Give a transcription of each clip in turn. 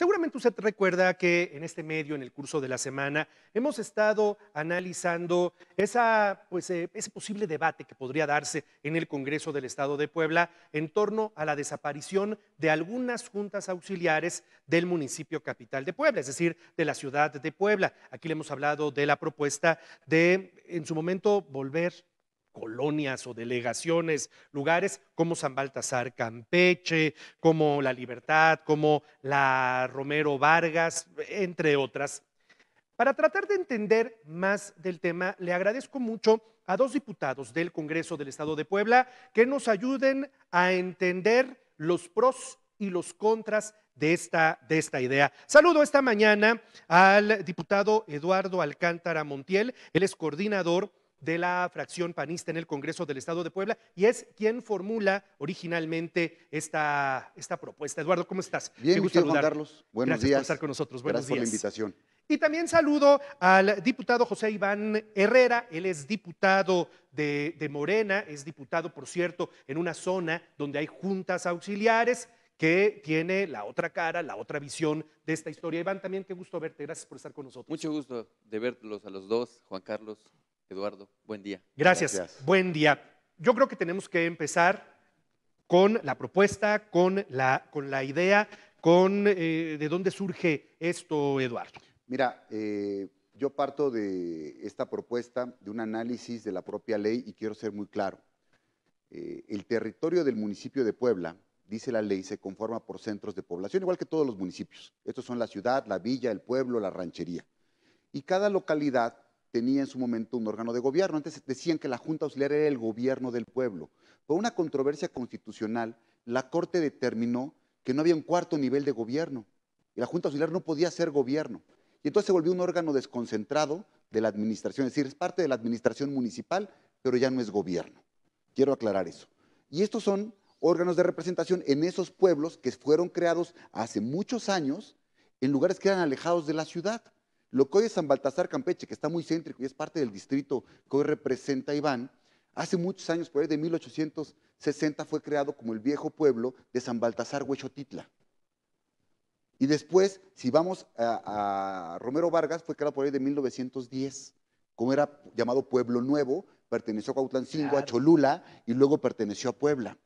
Seguramente usted recuerda que en este medio, en el curso de la semana, hemos estado analizando pues, eh, ese posible debate que podría darse en el Congreso del Estado de Puebla en torno a la desaparición de algunas juntas auxiliares del municipio capital de Puebla, es decir, de la ciudad de Puebla. Aquí le hemos hablado de la propuesta de, en su momento, volver colonias o delegaciones, lugares como San Baltasar Campeche, como La Libertad, como la Romero Vargas, entre otras. Para tratar de entender más del tema, le agradezco mucho a dos diputados del Congreso del Estado de Puebla que nos ayuden a entender los pros y los contras de esta, de esta idea. Saludo esta mañana al diputado Eduardo Alcántara Montiel, él es coordinador de la fracción panista en el Congreso del Estado de Puebla y es quien formula originalmente esta, esta propuesta. Eduardo, ¿cómo estás? Bien, gusto Juan Carlos. Buenos Gracias por estar con nosotros. Gracias por la invitación. Y también saludo al diputado José Iván Herrera, él es diputado de, de Morena, es diputado, por cierto, en una zona donde hay juntas auxiliares, que tiene la otra cara, la otra visión de esta historia. Iván, también qué gusto verte, gracias por estar con nosotros. Mucho gusto de verlos a los dos, Juan Carlos, Eduardo, buen día. Gracias. Buen día. Yo creo que tenemos que empezar con la propuesta, con la, con la idea, con eh, de dónde surge esto, Eduardo. Mira, eh, yo parto de esta propuesta de un análisis de la propia ley y quiero ser muy claro. Eh, el territorio del municipio de Puebla, dice la ley, se conforma por centros de población, igual que todos los municipios. Estos son la ciudad, la villa, el pueblo, la ranchería. Y cada localidad tenía en su momento un órgano de gobierno. Antes decían que la Junta Auxiliar era el gobierno del pueblo. Por una controversia constitucional, la Corte determinó que no había un cuarto nivel de gobierno y la Junta Auxiliar no podía ser gobierno. Y entonces se volvió un órgano desconcentrado de la administración, es decir, es parte de la administración municipal, pero ya no es gobierno. Quiero aclarar eso. Y estos son órganos de representación en esos pueblos que fueron creados hace muchos años en lugares que eran alejados de la ciudad. Lo que hoy es San Baltasar Campeche, que está muy céntrico y es parte del distrito que hoy representa Iván, hace muchos años, por ahí de 1860, fue creado como el viejo pueblo de San Baltasar Huechotitla. Y después, si vamos a, Romero Vargas, fue creado por ahí de 1910, como era llamado Pueblo Nuevo, perteneció a Cuautlancingo, a Cholula y luego perteneció a Puebla.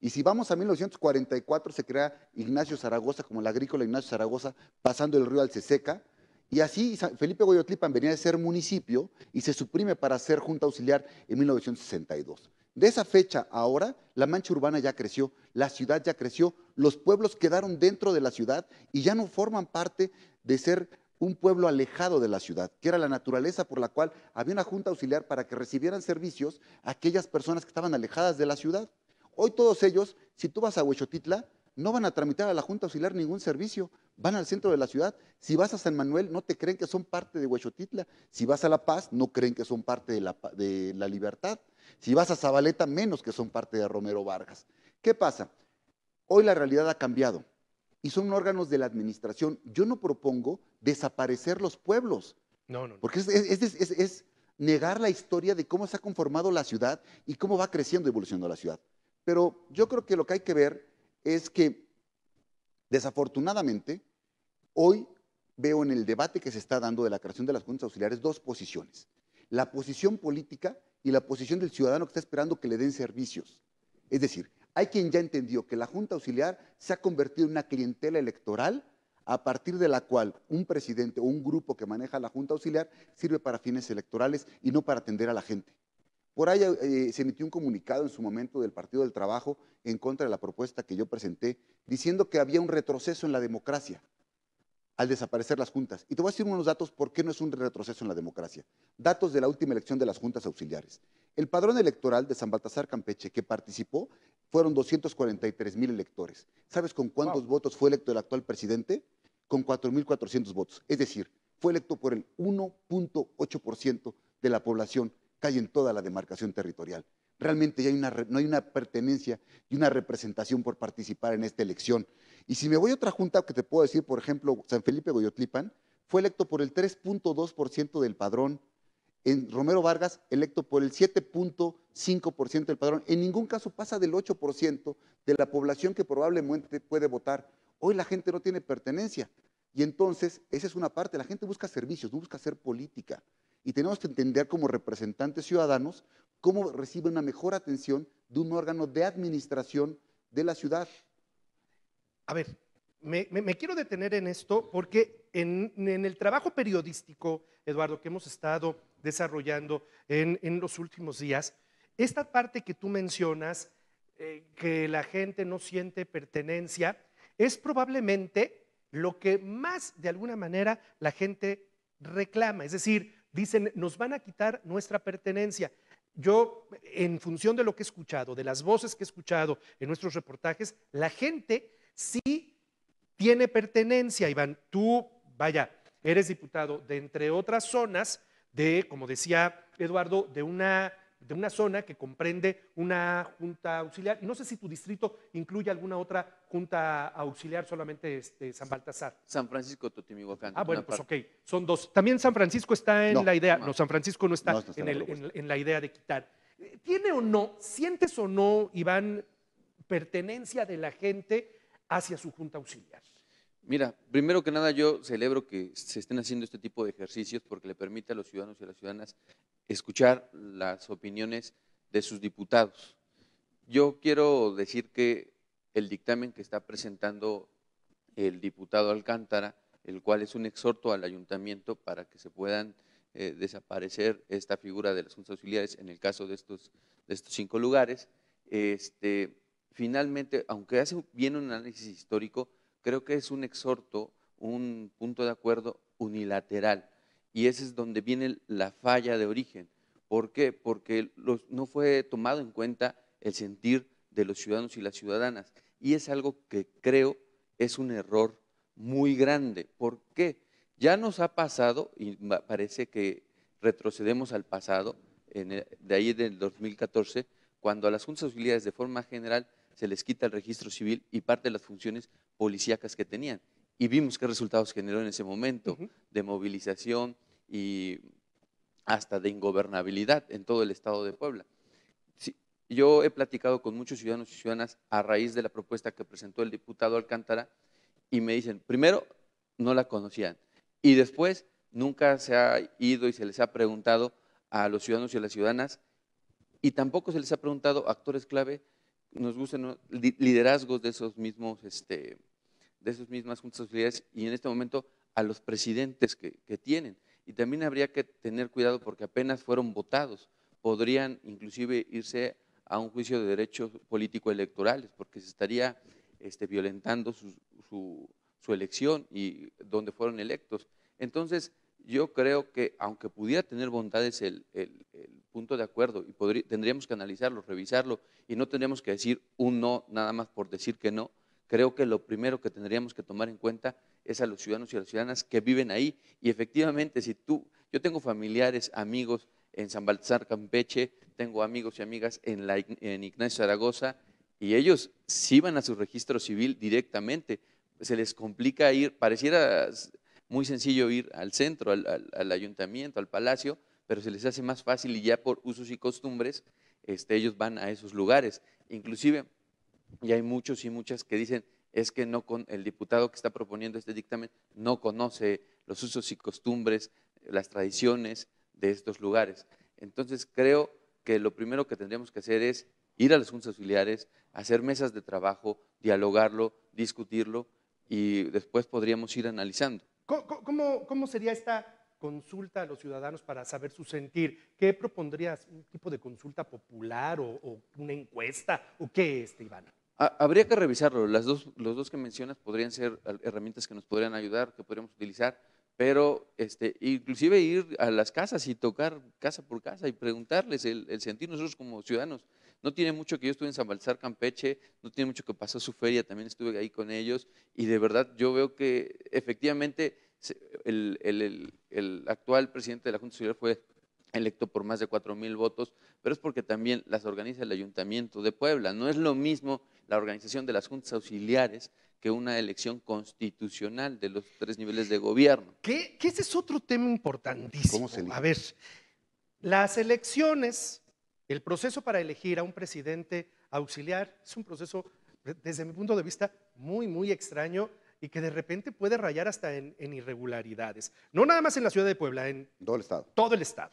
Y si vamos a 1944, se crea Ignacio Zaragoza como el agrícola Ignacio Zaragoza, pasando el río Alceseca, y así Felipe Goyotlipan venía de ser municipio y se suprime para ser junta auxiliar en 1962. De esa fecha ahora, la mancha urbana ya creció, la ciudad ya creció, los pueblos quedaron dentro de la ciudad y ya no forman parte de ser un pueblo alejado de la ciudad, que era la naturaleza por la cual había una junta auxiliar para que recibieran servicios a aquellas personas que estaban alejadas de la ciudad. Hoy todos ellos, si tú vas a Huechotitla, no van a tramitar a la Junta Auxiliar ningún servicio, van al centro de la ciudad. Si vas a San Manuel, no te creen que son parte de Huechotitla. Si vas a La Paz, no creen que son parte de la, Libertad. Si vas a Zabaleta, menos que son parte de Romero Vargas. ¿Qué pasa? Hoy la realidad ha cambiado y son órganos de la administración. Yo no propongo desaparecer los pueblos. No, no. no. Porque es negar la historia de cómo se ha conformado la ciudad y cómo va creciendo y evolucionando la ciudad. Pero yo creo que lo que hay que ver es que desafortunadamente hoy veo en el debate que se está dando de la creación de las juntas auxiliares dos posiciones. La posición política y la posición del ciudadano que está esperando que le den servicios. Es decir, hay quien ya entendió que la junta auxiliar se ha convertido en una clientela electoral a partir de la cual un presidente o un grupo que maneja la Junta Auxiliar sirve para fines electorales y no para atender a la gente. Por ahí eh, se emitió un comunicado en su momento del Partido del Trabajo en contra de la propuesta que yo presenté, diciendo que había un retroceso en la democracia al desaparecer las juntas. Y te voy a decir unos datos por qué no es un retroceso en la democracia. Datos de la última elección de las juntas auxiliares. El padrón electoral de San Baltasar Campeche que participó fueron 243 mil electores. ¿Sabes con cuántos votos fue electo el actual presidente? Con 4.400 votos. Es decir, fue electo por el 1.8% de la población cae en toda la demarcación territorial. Realmente ya no hay una pertenencia y una representación por participar en esta elección. Y si me voy a otra junta que te puedo decir, por ejemplo, San Felipe Goyotlipan, fue electo por el 3.2% del padrón. En Romero Vargas, electo por el 7.5% del padrón. En ningún caso pasa del 8% de la población que probablemente puede votar. Hoy la gente no tiene pertenencia. Y entonces, esa es una parte. La gente busca servicios, no busca hacer política y tenemos que entender como representantes ciudadanos cómo recibe una mejor atención de un órgano de administración de la ciudad. A ver, me, quiero detener en esto porque en, el trabajo periodístico, Eduardo, que hemos estado desarrollando en, los últimos días, esta parte que tú mencionas, eh, que la gente no siente pertenencia, es probablemente lo que más de alguna manera la gente reclama. Es decir, dicen, nos van a quitar nuestra pertenencia. Yo, en función de lo que he escuchado, de las voces que he escuchado en nuestros reportajes, la gente sí tiene pertenencia, Iván. Tú, vaya, eres diputado de entre otras zonas, de, como decía Eduardo, de una de una zona que comprende una junta auxiliar. No sé si tu distrito incluye alguna otra junta auxiliar, solamente este, San Baltasar. San Francisco Totimihuacán. Ah, bueno, pues ok, son dos. También San Francisco está en la idea, no, San Francisco no está, en, en la idea de quitar. ¿Tiene o no, sientes o no, Iván, pertenencia de la gente hacia su junta auxiliar? Mira, primero que nada yo celebro que se estén haciendo este tipo de ejercicios porque le permite a los ciudadanos y a las ciudadanas escuchar las opiniones de sus diputados. Yo quiero decir que el dictamen que está presentando el diputado Alcántara, el cual es un exhorto al ayuntamiento para que se puedan eh, desaparecer esta figura de las juntas auxiliares en el caso de estos, de estos cinco lugares, este, finalmente, aunque hace bien un análisis histórico, creo que es un exhorto, un punto de acuerdo unilateral. Y ese es donde viene la falla de origen. ¿Por qué? Porque no fue tomado en cuenta el sentir de los ciudadanos y las ciudadanas. Y es algo que creo es un error muy grande. ¿Por qué? Ya nos ha pasado, y parece que retrocedemos al pasado, de ahí del 2014, cuando las juntas auxiliares de forma general se les quita el registro civil y parte de las funciones policíacas que tenían. Y vimos qué resultados generó en ese momento de movilización y hasta de ingobernabilidad en todo el estado de Puebla. yo he platicado con muchos ciudadanos y ciudadanas a raíz de la propuesta que presentó el diputado Alcántara y me dicen, primero, no la conocían y después nunca se ha ido y se les ha preguntado a los ciudadanos y a las ciudadanas y tampoco se les ha preguntado a actores clave nos gustan liderazgos de esos mismos, este, de esas mismas juntas sociales y en este momento a los presidentes que, tienen. Y también habría que tener cuidado porque apenas fueron votados. Podrían inclusive irse a un juicio de derechos político-electorales porque se estaría este, violentando su, su, su elección y donde fueron electos. Entonces, yo creo que aunque pudiera tener bondades el, punto de acuerdo y tendríamos que analizarlo, revisarlo y no tendríamos que decir un no nada más por decir que no, creo que lo primero que tendríamos que tomar en cuenta es a los ciudadanos y a las ciudadanas que viven ahí. Y efectivamente, si tú, yo tengo familiares, amigos en San Baltasar, Campeche, tengo amigos y amigas en, en Ignacio Zaragoza y ellos sí van a su registro civil directamente. Se les complica ir, pareciera muy sencillo ir al centro, al, ayuntamiento, al palacio, pero se les hace más fácil y ya por usos y costumbres este, ellos van a esos lugares. Inclusive, y hay muchos y muchas que dicen, es que no con, el diputado que está proponiendo este dictamen no conoce los usos y costumbres, las tradiciones de estos lugares. Entonces creo que lo primero que tendríamos que hacer es ir a las juntas auxiliares, hacer mesas de trabajo, dialogarlo, discutirlo y después podríamos ir analizando. ¿Cómo, cómo, sería esta consulta a los ciudadanos para saber su sentir? ¿Qué propondrías? ¿Un tipo de consulta popular o, una encuesta? ¿O qué es, Iván? Habría que revisarlo. Las dos, los dos que mencionas podrían ser herramientas que nos podrían ayudar, que podríamos utilizar, pero este, inclusive ir a las casas y tocar casa por casa y preguntarles el, el sentir nosotros como ciudadanos. No tiene mucho que yo estuve en San Balsar, Campeche, no tiene mucho que pasó su feria, también estuve ahí con ellos y de verdad yo veo que efectivamente el, actual presidente de la Junta Auxiliar fue electo por más de cuatro mil votos, pero es porque también las organiza el Ayuntamiento de Puebla. No es lo mismo la organización de las juntas auxiliares que una elección constitucional de los tres niveles de gobierno. ¿Qué? ese es otro tema importantísimo. A ver, las elecciones el proceso para elegir a un presidente auxiliar es un proceso, eh, desde mi punto de vista, muy, muy extraño y que de repente puede rayar hasta en, irregularidades. No nada más en la ciudad de Puebla, en todo el estado. Todo el estado.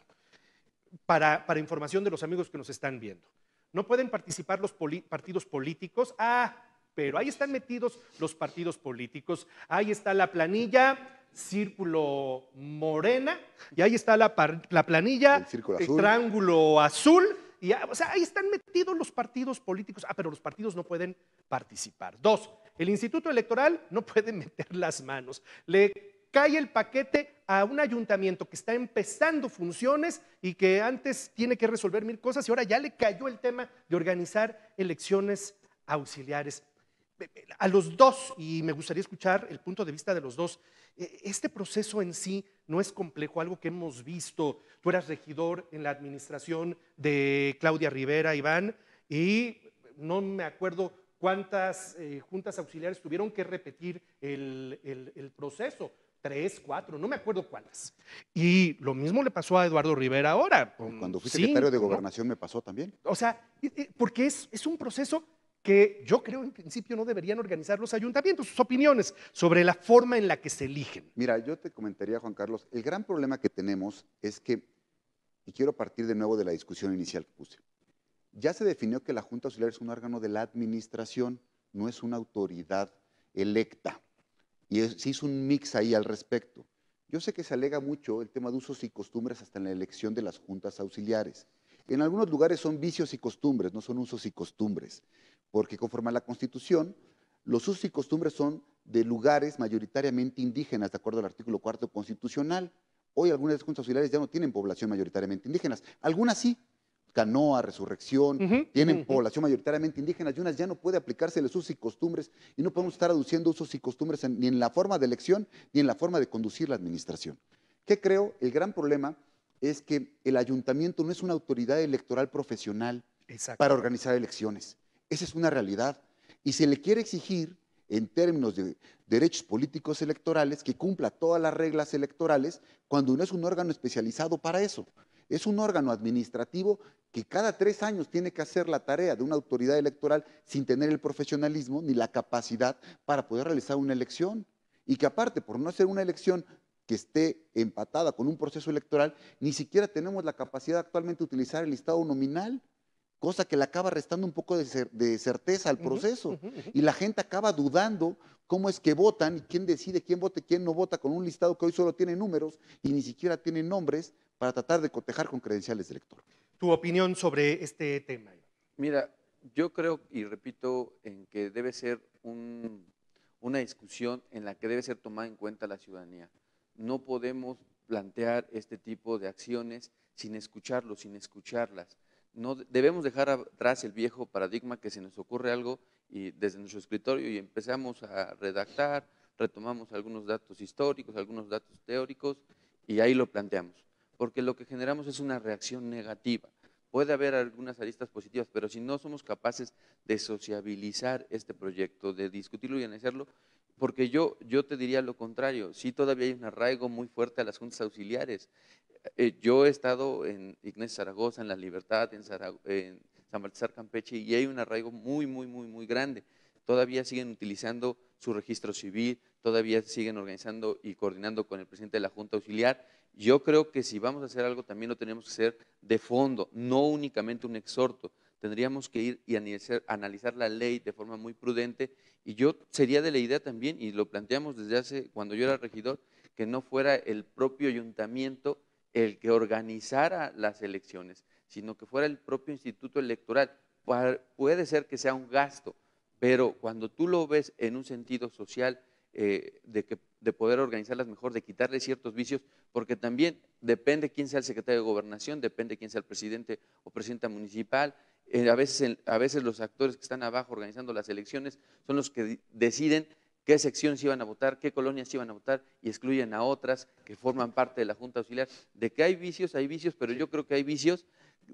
Para, información de los amigos que nos están viendo. No pueden participar los partidos políticos. Ah, pero ahí están metidos los partidos políticos. Ahí está la planilla círculo morena y ahí está la, planilla el triángulo azul y, ahí están metidos los partidos políticos. Ah, pero los partidos no pueden participar. Dos, el Instituto Electoral no puede meter las manos. Le cae el paquete a un ayuntamiento que está empezando funciones y que antes tiene que resolver mil cosas y ahora ya le cayó el tema de organizar elecciones auxiliares. Eh, eh, a los dos, y me gustaría escuchar el punto de vista de los dos, eh, este proceso en sí no es complejo, algo que hemos visto. Tú eras regidor en la administración de Claudia Rivera, Iván, y no me acuerdo cuántas juntas auxiliares tuvieron que repetir el, proceso, tres, cuatro, no me acuerdo cuántas. Y lo mismo le pasó a Eduardo Rivera ahora. Cuando fui secretario de gobernación me pasó también. O sea, porque es, es un proceso que yo creo en principio no deberían organizar los ayuntamientos, sus opiniones sobre la forma en la que se eligen. Mira, yo te comentaría, Juan Carlos, el gran problema que tenemos es que, y quiero partir de nuevo de la discusión inicial que puse, ya se definió que la Junta Auxiliar es un órgano de la administración, no es una autoridad electa. Y se hizo un mix ahí al respecto. Yo sé que se alega mucho el tema de usos y costumbres hasta en la elección de las juntas auxiliares. En algunos lugares son vicios y costumbres, no son usos y costumbres porque conforme a la Constitución, los usos y costumbres son de lugares mayoritariamente indígenas, de acuerdo al artículo cuarto constitucional. Hoy algunas de las juntas ya no tienen población mayoritariamente indígenas, algunas sí, Canoa, Resurrección, tienen población mayoritariamente indígena y unas ya no puede aplicarse los usos y costumbres y no podemos estar aduciendo usos y costumbres ni en la forma de elección ni en la forma de conducir la administración. ¿Qué creo? El gran problema es que el ayuntamiento no es una autoridad electoral profesional para organizar elecciones. Esa es una realidad. Y se le quiere exigir, en términos de derechos políticos electorales, que cumpla todas las reglas electorales cuando no es un órgano especializado para eso. Es un órgano administrativo que cada tres años tiene que hacer la tarea de una autoridad electoral sin tener el profesionalismo ni la capacidad para poder realizar una elección. Y que aparte, por no ser una elección que esté empatada con un proceso electoral, ni siquiera tenemos la capacidad actualmente de utilizar el listado nominal cosa que le acaba restando un poco de, certeza al proceso. Y la gente acaba dudando cómo es que votan y quién decide quién vota y quién no vota con un listado que hoy solo tiene números y ni siquiera tiene nombres para tratar de cotejar con credenciales de elector. ¿Tu opinión sobre este tema? Mira, yo creo y repito en que debe ser una discusión en la que debe ser tomada en cuenta la ciudadanía. No podemos plantear este tipo de acciones sin escucharlos, sin escucharlas no debemos dejar atrás el viejo paradigma que se nos ocurre algo y desde nuestro escritorio y empezamos a redactar, retomamos algunos datos históricos, algunos datos teóricos y ahí lo planteamos. Porque lo que generamos es una reacción negativa. Puede haber algunas aristas positivas, pero si no somos capaces de sociabilizar este proyecto, de discutirlo y analizarlo, porque yo, yo te diría lo contrario, si todavía hay un arraigo muy fuerte a las juntas auxiliares. Eh, yo he estado en Ignacio Zaragoza, en La Libertad, en, en San Baltasar Campeche, y hay un arraigo muy, muy, muy, muy grande. Todavía siguen utilizando su registro civil, todavía siguen organizando y coordinando con el presidente de la Junta Auxiliar. Yo creo que si vamos a hacer algo, también lo tenemos que hacer de fondo, no únicamente un exhorto. Tendríamos que ir y analizar la ley de forma muy prudente. Y yo sería de la idea también, y lo planteamos desde hace, cuando yo era regidor, que no fuera el propio ayuntamiento el que organizara las elecciones, sino que fuera el propio instituto electoral. Puede ser que sea un gasto, pero cuando tú lo ves en un sentido social, eh, de, poder organizarlas mejor, de quitarle ciertos vicios, porque también depende quién sea el secretario de gobernación, depende quién sea el presidente o presidenta municipal. Eh, a, veces, a veces los actores que están abajo organizando las elecciones son los que deciden qué sección se iban a votar, qué colonias se iban a votar y excluyen a otras que forman parte de la Junta Auxiliar. De que hay vicios, hay vicios, pero yo creo que hay vicios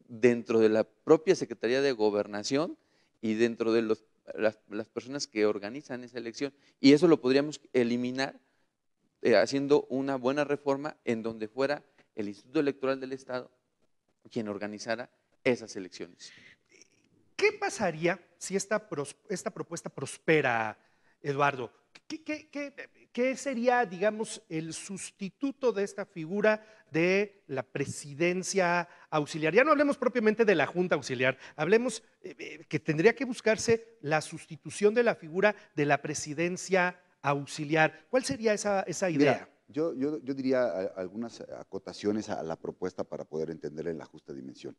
dentro de la propia Secretaría de Gobernación y dentro de las, personas que organizan esa elección. Y eso lo podríamos eliminar eh, haciendo una buena reforma en donde fuera el Instituto Electoral del Estado quien organizara esas elecciones. ¿Qué pasaría si esta propuesta prospera, Eduardo? ¿qué, sería, digamos, el sustituto de esta figura de la presidencia auxiliar? Ya no hablemos propiamente de la Junta Auxiliar, hablemos eh, eh, que tendría que buscarse la sustitución de la figura de la presidencia auxiliar. ¿Cuál sería esa, idea? yo, diría eh, algunas acotaciones a la propuesta para poder entender en la justa dimensión.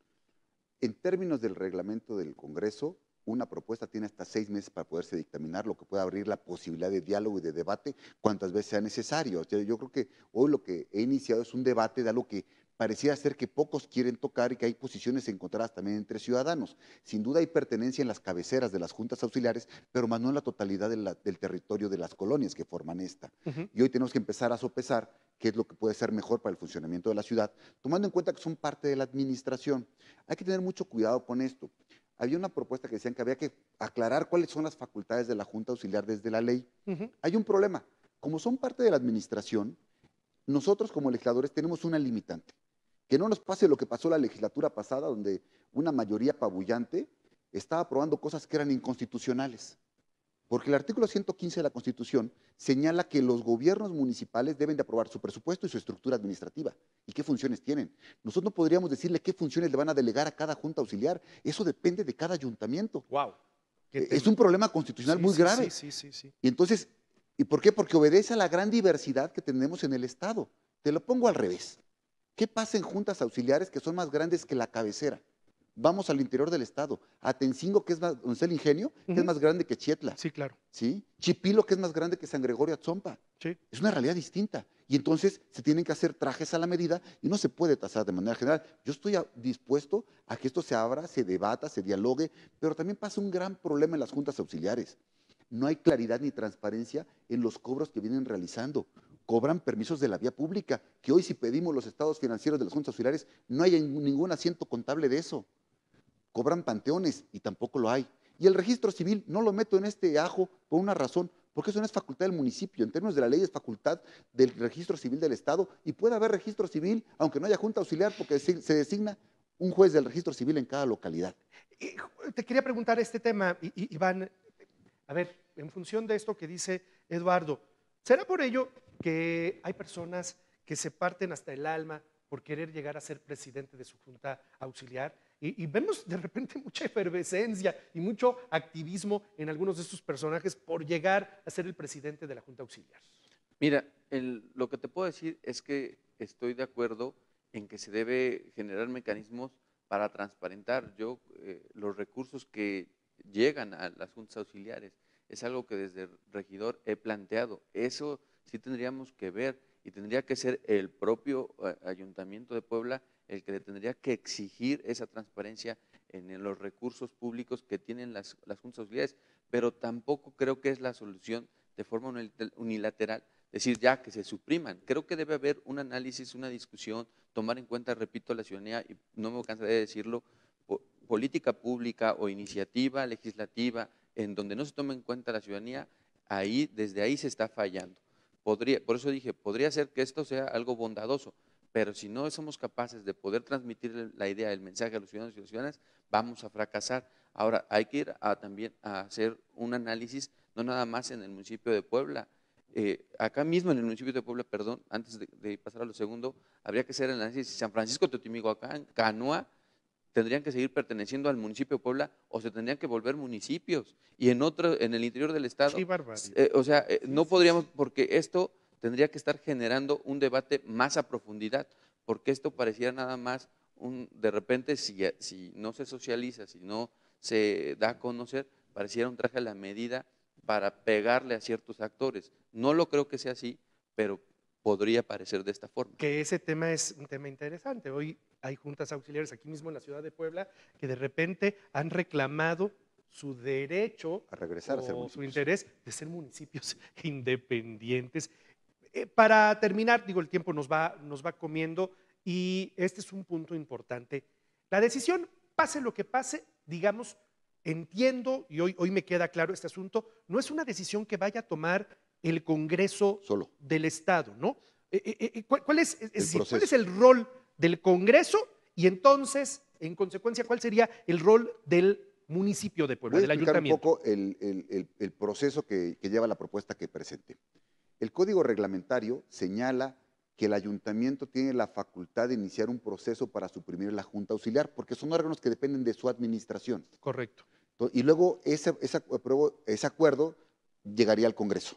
En términos del reglamento del Congreso, una propuesta tiene hasta seis meses para poderse dictaminar, lo que puede abrir la posibilidad de diálogo y de debate cuantas veces sea necesario. yo creo que hoy lo que he iniciado es un debate de algo que parecía ser que pocos quieren tocar y que hay posiciones encontradas también entre ciudadanos. Sin duda hay pertenencia en las cabeceras de las juntas auxiliares, pero más no en la totalidad del territorio de las colonias que forman esta. Y hoy tenemos que empezar a sopesar qué es lo que puede ser mejor para el funcionamiento de la ciudad, tomando en cuenta que son parte de la administración. Hay que tener mucho cuidado con esto había una propuesta que decían que había que aclarar cuáles son las facultades de la Junta Auxiliar desde la ley. Hay un problema. Como son parte de la administración, nosotros como legisladores tenemos una limitante. Que no nos pase lo que pasó la legislatura pasada, donde una mayoría pabullante estaba aprobando cosas que eran inconstitucionales. Porque el artículo 115 de la Constitución señala que los gobiernos municipales deben de aprobar su presupuesto y su estructura administrativa y qué funciones tienen. Nosotros no podríamos decirle qué funciones le van a delegar a cada junta auxiliar. Eso depende de cada ayuntamiento. Wow. Eh, es un problema constitucional muy sí, grave. Sí, sí, sí, Y entonces, ¿y por qué? Porque obedece a la gran diversidad que tenemos en el Estado. Te lo pongo al revés. ¿Qué pasa en juntas auxiliares que son más grandes que la cabecera? vamos al interior del estado. Atencingo, que es más, donde el ingenio, es más grande que Chietla. Sí, claro. ¿Sí? Chipilo, que es más grande que San Gregorio Atzompa. Sí. Es una realidad distinta. Y entonces se tienen que hacer trajes a la medida y no se puede tasar de manera general. Yo estoy ah, dispuesto a que esto se abra, se debata, se dialogue, pero también pasa un gran problema en las juntas auxiliares. No hay claridad ni transparencia en los cobros que vienen realizando cobran permisos de la vía pública, que hoy si pedimos los estados financieros de las juntas auxiliares, no hay ningún asiento contable de eso cobran panteones y tampoco lo hay. Y el registro civil no lo meto en este ajo por una razón, porque eso no es facultad del municipio. En términos de la ley es facultad del registro civil del Estado y puede haber registro civil aunque no haya junta auxiliar porque se designa un juez del registro civil en cada localidad. te quería preguntar este tema, Iván. A ver, en función de esto que dice Eduardo, ¿será por ello que hay personas que se parten hasta el alma por querer llegar a ser presidente de su junta auxiliar? Y, vemos de repente mucha efervescencia y mucho activismo en algunos de estos personajes por llegar a ser el presidente de la Junta Auxiliar. Mira, lo que te puedo decir es que estoy de acuerdo en que se debe generar mecanismos para transparentar yo, eh, los recursos que llegan a las juntas auxiliares. Es algo que desde el regidor he planteado. Eso sí tendríamos que ver y tendría que ser el propio eh, ayuntamiento de Puebla el que le tendría que exigir esa transparencia en los recursos públicos que tienen las, las juntas auxiliares, pero tampoco creo que es la solución de forma unilateral decir ya que se supriman. Creo que debe haber un análisis, una discusión, tomar en cuenta, repito, la ciudadanía, y no me cansaré de decirlo, política pública o iniciativa legislativa en donde no se tome en cuenta la ciudadanía, ahí, desde ahí se está fallando. por eso dije, podría ser que esto sea algo bondadoso, pero si no somos capaces de poder transmitir la idea, el mensaje a los ciudadanos y las ciudadanas, vamos a fracasar. Ahora, hay que ir a, también a hacer un análisis, no nada más en el municipio de Puebla, eh, acá mismo en el municipio de Puebla, perdón, antes de, pasar a lo segundo, habría que hacer el análisis si San Francisco en Canoa, tendrían que seguir perteneciendo al municipio de Puebla o se tendrían que volver municipios. Y en otro, en el interior del estado, eh, o sea, eh, no podríamos, porque esto tendría que estar generando un debate más a profundidad, porque esto pareciera nada más un, de repente, si, no se socializa, si no se da a conocer, pareciera un traje a la medida para pegarle a ciertos actores. No lo creo que sea así, pero podría parecer de esta forma. Que ese tema es un tema interesante. Hoy hay juntas auxiliares aquí mismo en la ciudad de Puebla que de repente han reclamado su derecho a o su interés de ser municipios independientes eh, para terminar, digo, el tiempo nos va, nos va comiendo y este es un punto importante. La decisión, pase lo que pase, digamos, entiendo y hoy, hoy me queda claro este asunto, no es una decisión que vaya a tomar el Congreso del Estado, ¿no? Eh, eh, ¿cuál, es, el rol del Congreso? Y entonces, en consecuencia, ¿cuál sería el rol del municipio de Puebla, Voy a del ayuntamiento? un poco el, proceso que, lleva la propuesta que presente. El código reglamentario señala que el ayuntamiento tiene la facultad de iniciar un proceso para suprimir la junta auxiliar, porque son órganos que dependen de su administración. Correcto. Y luego ese, acuerdo llegaría al Congreso.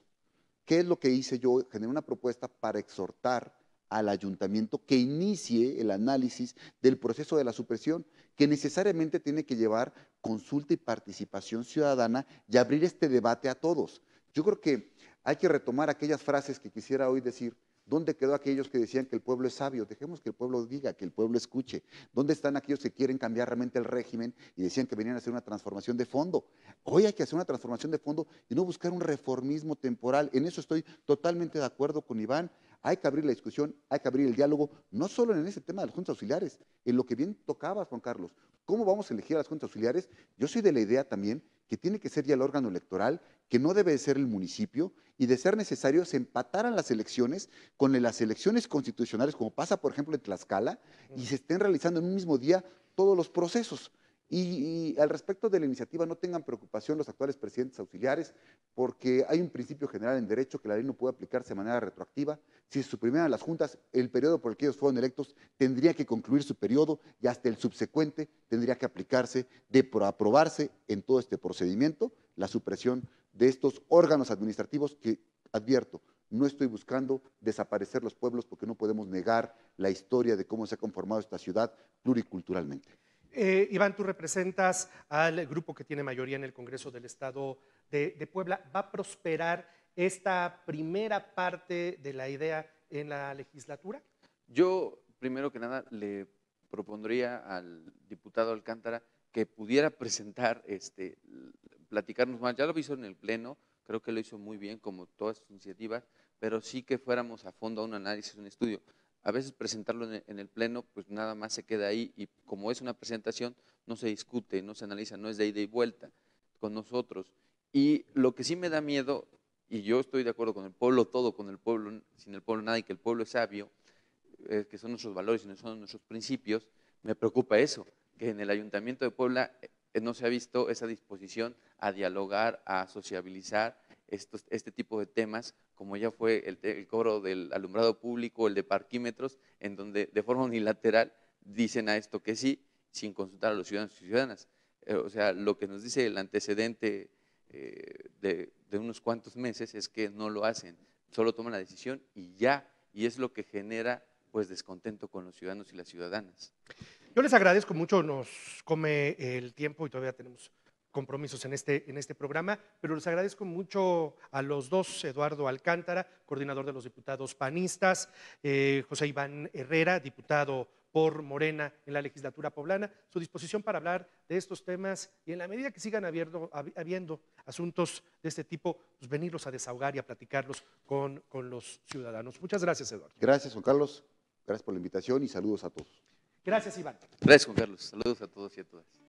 ¿Qué es lo que hice yo? Generé una propuesta para exhortar al ayuntamiento que inicie el análisis del proceso de la supresión, que necesariamente tiene que llevar consulta y participación ciudadana y abrir este debate a todos. Yo creo que hay que retomar aquellas frases que quisiera hoy decir. ¿Dónde quedó aquellos que decían que el pueblo es sabio? Dejemos que el pueblo diga, que el pueblo escuche. ¿Dónde están aquellos que quieren cambiar realmente el régimen y decían que venían a hacer una transformación de fondo? Hoy hay que hacer una transformación de fondo y no buscar un reformismo temporal. En eso estoy totalmente de acuerdo con Iván. Hay que abrir la discusión, hay que abrir el diálogo, no solo en ese tema de los juntas auxiliares, en lo que bien tocaba, Juan Carlos, cómo vamos a elegir a las juntas auxiliares, yo soy de la idea también que tiene que ser ya el órgano electoral, que no debe de ser el municipio y de ser necesario se empataran las elecciones con las elecciones constitucionales, como pasa por ejemplo en Tlaxcala, y se estén realizando en un mismo día todos los procesos. Y, al respecto de la iniciativa, no tengan preocupación los actuales presidentes auxiliares, porque hay un principio general en derecho que la ley no puede aplicarse de manera retroactiva. Si se suprimieran las juntas, el periodo por el que ellos fueron electos tendría que concluir su periodo y hasta el subsecuente tendría que aplicarse de aprobarse en todo este procedimiento la supresión de estos órganos administrativos que, advierto, no estoy buscando desaparecer los pueblos porque no podemos negar la historia de cómo se ha conformado esta ciudad pluriculturalmente. Eh, Iván, tú representas al grupo que tiene mayoría en el Congreso del Estado de, Puebla. ¿Va a prosperar esta primera parte de la idea en la legislatura? Yo, primero que nada, le propondría al diputado Alcántara que pudiera presentar, este, platicarnos más. Ya lo hizo en el Pleno, creo que lo hizo muy bien, como todas sus iniciativas, pero sí que fuéramos a fondo a un análisis, un estudio a veces presentarlo e, en el pleno, pues nada más se queda ahí y como es una presentación, no se discute, no se analiza, no es de ida y vuelta con nosotros. Y lo que sí me da miedo, y yo estoy de acuerdo con el pueblo todo, con el pueblo, sin el pueblo nada, y que el pueblo es sabio, eh, que son nuestros valores y son nuestros principios, me preocupa eso, que en el Ayuntamiento de Puebla eh, no se ha visto esa disposición a dialogar, a sociabilizar, este tipo de temas, como ya fue el, coro cobro del alumbrado público, el de parquímetros, en donde de forma unilateral dicen a esto que sí, sin consultar a los ciudadanos y ciudadanas. Eh, o sea, lo que nos dice el antecedente eh, de, de unos cuantos meses es que no lo hacen, solo toman la decisión y ya, y es lo que genera pues descontento con los ciudadanos y las ciudadanas. Yo les agradezco mucho, nos come el tiempo y todavía tenemos compromisos en este, en este programa, pero les agradezco mucho a los dos, Eduardo Alcántara, coordinador de los diputados panistas, eh, José Iván Herrera, diputado por Morena en la legislatura poblana, su disposición para hablar de estos temas y en la medida que sigan habiendo, asuntos de este tipo, pues venirlos a desahogar y a platicarlos con, con los ciudadanos. Muchas gracias, Eduardo. Gracias, Juan Carlos. Gracias por la invitación y saludos a todos. Gracias, Iván. Gracias, Juan Carlos. Saludos a todos y a todas.